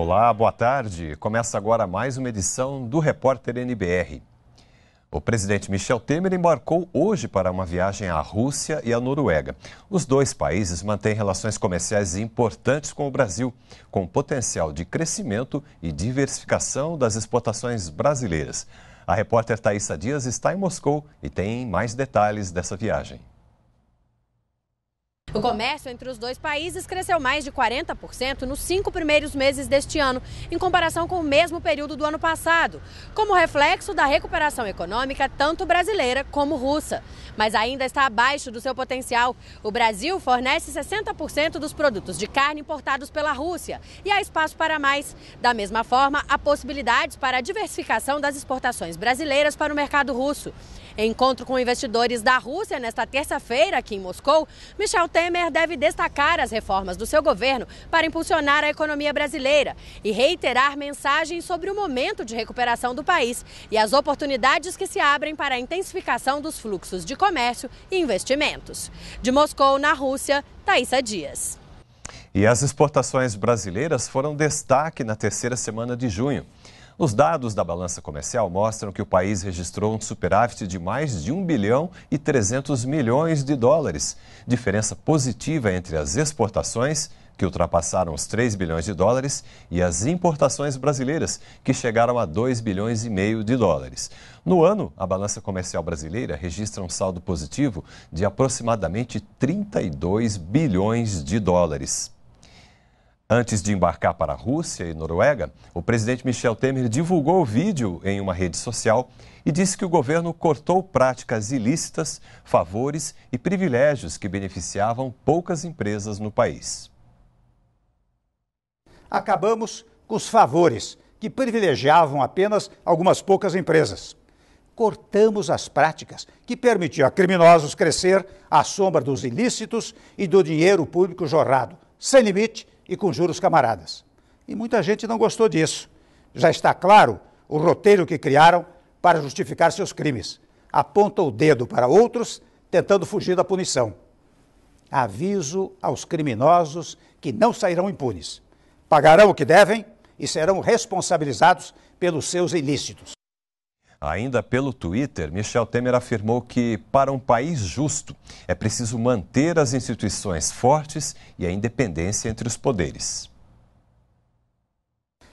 Olá, boa tarde. Começa agora mais uma edição do Repórter NBR. O presidente Michel Temer embarcou hoje para uma viagem à Rússia e à Noruega. Os dois países mantêm relações comerciais importantes com o Brasil, com potencial de crescimento e diversificação das exportações brasileiras. A repórter Thaisa Dias está em Moscou e tem mais detalhes dessa viagem. O comércio entre os dois países cresceu mais de 40% nos cinco primeiros meses deste ano, em comparação com o mesmo período do ano passado, como reflexo da recuperação econômica tanto brasileira como russa. Mas ainda está abaixo do seu potencial. O Brasil fornece 60% dos produtos de carne importados pela Rússia e há espaço para mais. Da mesma forma, há possibilidades para a diversificação das exportações brasileiras para o mercado russo. Em encontro com investidores da Rússia nesta terça-feira aqui em Moscou, Michel Temer deve destacar as reformas do seu governo para impulsionar a economia brasileira e reiterar mensagens sobre o momento de recuperação do país e as oportunidades que se abrem para a intensificação dos fluxos de comércio e investimentos. De Moscou, na Rússia, Thaisa Dias. E as exportações brasileiras foram destaque na terceira semana de junho. Os dados da balança comercial mostram que o país registrou um superávit de mais de 1 bilhão e 300 milhões de dólares, diferença positiva entre as exportações, que ultrapassaram os 3 bilhões de dólares, e as importações brasileiras, que chegaram a 2 bilhões e meio de dólares. No ano, a balança comercial brasileira registra um saldo positivo de aproximadamente 32 bilhões de dólares. Antes de embarcar para a Rússia e Noruega, o presidente Michel Temer divulgou o vídeo em uma rede social e disse que o governo cortou práticas ilícitas, favores e privilégios que beneficiavam poucas empresas no país. Acabamos com os favores que privilegiavam apenas algumas poucas empresas. Cortamos as práticas que permitiam a criminosos crescer à sombra dos ilícitos e do dinheiro público jorrado, sem limite e com juros camaradas. E muita gente não gostou disso. Já está claro o roteiro que criaram para justificar seus crimes. Aponta o dedo para outros tentando fugir da punição. Aviso aos criminosos que não sairão impunes. Pagarão o que devem e serão responsabilizados pelos seus ilícitos. Ainda pelo Twitter, Michel Temer afirmou que, para um país justo, é preciso manter as instituições fortes e a independência entre os poderes.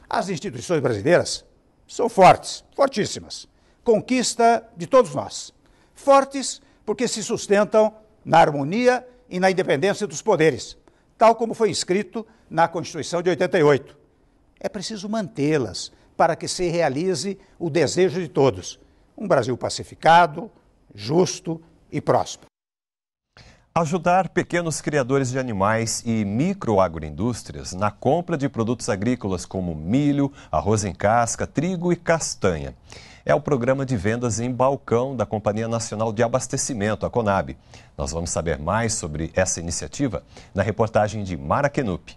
As instituições brasileiras são fortes, fortíssimas. Conquista de todos nós. Fortes porque se sustentam na harmonia e na independência dos poderes, tal como foi escrito na Constituição de 88. É preciso mantê-las, para que se realize o desejo de todos: um Brasil pacificado, justo e próspero. Ajudar pequenos criadores de animais e microagroindústrias na compra de produtos agrícolas como milho, arroz em casca, trigo e castanha. É o programa de vendas em balcão da Companhia Nacional de Abastecimento, a Conab. Nós vamos saber mais sobre essa iniciativa na reportagem de Mara Kenup.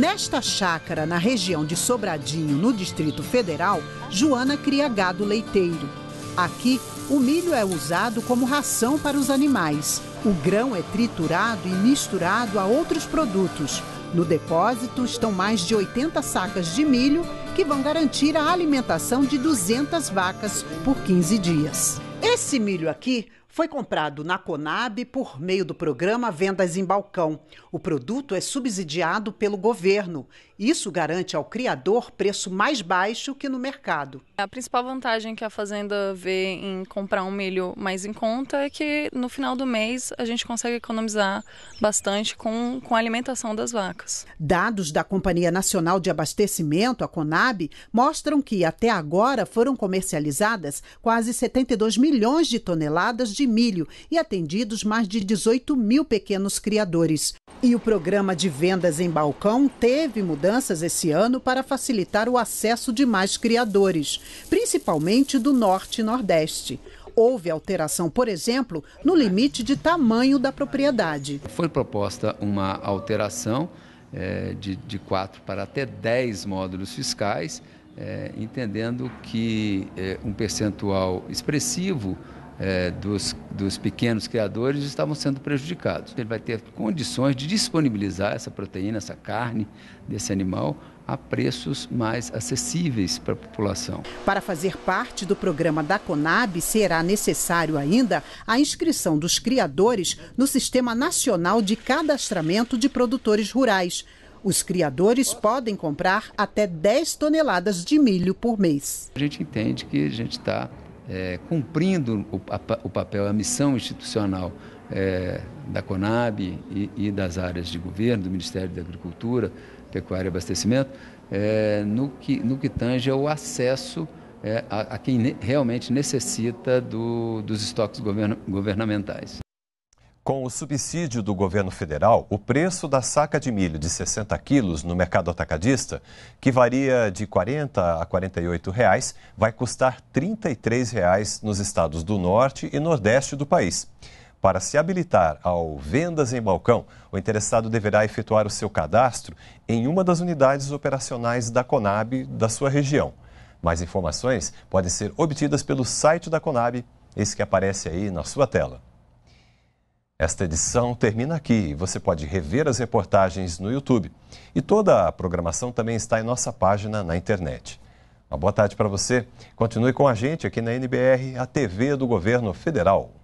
Nesta chácara, na região de Sobradinho, no Distrito Federal, Joana cria gado leiteiro. Aqui, o milho é usado como ração para os animais. O grão é triturado e misturado a outros produtos. No depósito estão mais de 80 sacas de milho que vão garantir a alimentação de 200 vacas por 15 dias. Esse milho aqui foi comprado na Conab por meio do programa Vendas em Balcão. O produto é subsidiado pelo governo. Isso garante ao criador preço mais baixo que no mercado. A principal vantagem que a fazenda vê em comprar um milho mais em conta é que no final do mês a gente consegue economizar bastante com, com a alimentação das vacas. Dados da Companhia Nacional de Abastecimento, a Conab, mostram que até agora foram comercializadas quase 72 milhões de toneladas de de milho e atendidos mais de 18 mil pequenos criadores. E o programa de vendas em balcão teve mudanças esse ano para facilitar o acesso de mais criadores, principalmente do norte e nordeste houve alteração, por exemplo, no limite de tamanho da propriedade. Foi proposta uma alteração é, de, de 4 para até 10 módulos fiscais, é, entendendo que é, um percentual expressivo é, dos, dos pequenos criadores estavam sendo prejudicados. Ele vai ter condições de disponibilizar essa proteína, essa carne desse animal a preços mais acessíveis para a população. Para fazer parte do programa da Conab, será necessário ainda a inscrição dos criadores no Sistema Nacional de Cadastramento de Produtores Rurais. Os criadores podem comprar até 10 toneladas de milho por mês. A gente entende que a gente está é, cumprindo o, a, o, papel, a missão institucional é, da Conab e, e, das áreas de governo, do Ministério da Agricultura, Pecuária e Abastecimento, é, no, que, no que tange ao acesso é, a, a, quem ne, realmente necessita do, dos estoques govern, governamentais. Com o subsídio do governo federal, o preço da saca de milho de 60 quilos no mercado atacadista, que varia de 40 a 48 reais, vai custar 33 reais nos estados do norte e nordeste do país. Para se habilitar ao vendas em balcão, o interessado deverá efetuar o seu cadastro em uma das unidades operacionais da Conab da sua região. Mais informações podem ser obtidas pelo site da Conab, esse que aparece aí na sua tela. Esta edição termina aqui. Você pode rever as reportagens no YouTube. E toda a programação também está em nossa página na internet. Uma boa tarde para você. Continue com a gente aqui na NBR, a TV do Governo Federal.